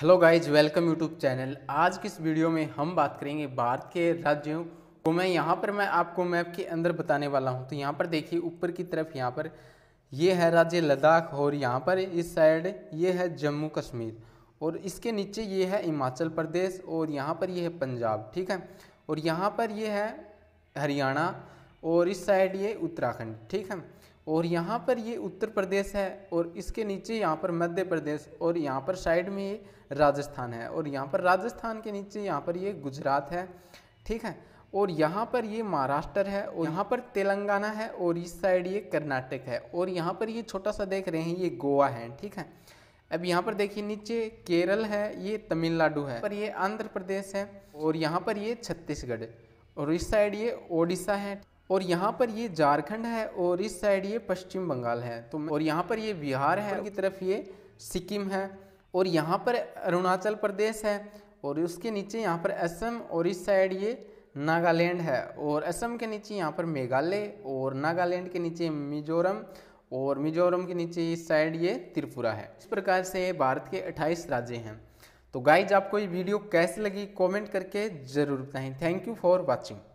hello guys welcome YouTube channel आज की इस वीडियो में हम बात करेंगे भारत के राज्यों को मैं यहाँ पर मैं आपको मैप के अंदर बताने वाला हूँ तो यहाँ पर देखिए ऊपर की तरफ यहाँ पर ये है राज्य लद्दाख और यहाँ पर इस साइड ये है जम्मू कश्मीर और इसके नीचे ये है हिमाचल प्रदेश और यहाँ पर ये है पंजाब ठीक है और यहाँ पर ये है हरियाणा और इस साइड ये उत्तराखंड ठीक है और यहाँ पर ये उत्तर प्रदेश है और इसके नीचे यहाँ पर मध्य प्रदेश और यहाँ पर साइड में ये राजस्थान है और यहाँ पर राजस्थान के नीचे यहाँ पर ये गुजरात है ठीक है और यहाँ पर ये महाराष्ट्र है और यहाँ पर तेलंगाना है और इस साइड ये कर्नाटक है और यहाँ पर ये छोटा सा देख रहे हैं ये गोवा है ठीक है अब यहाँ पर देखिए नीचे केरल है ये तमिलनाडु है पर ये आंध्र प्रदेश है और यहाँ पर ये छत्तीसगढ़ और इस साइड ये ओडिशा है और यहाँ पर ये झारखंड है और इस साइड ये पश्चिम बंगाल है तो और यहाँ पर ये बिहार है की तरफ ये सिक्किम है और यहाँ पर अरुणाचल प्रदेश है और उसके नीचे यहाँ पर असम और इस साइड ये नागालैंड है और असम के नीचे यहाँ पर मेघालय और नागालैंड के नीचे मिजोरम और मिजोरम के नीचे इस साइड ये त्रिपुरा है इस प्रकार से भारत के 28 राज्य हैं तो गाइज आपको ये वीडियो कैसे लगी कमेंट करके ज़रूर बताएं थैंक यू फॉर वाचिंग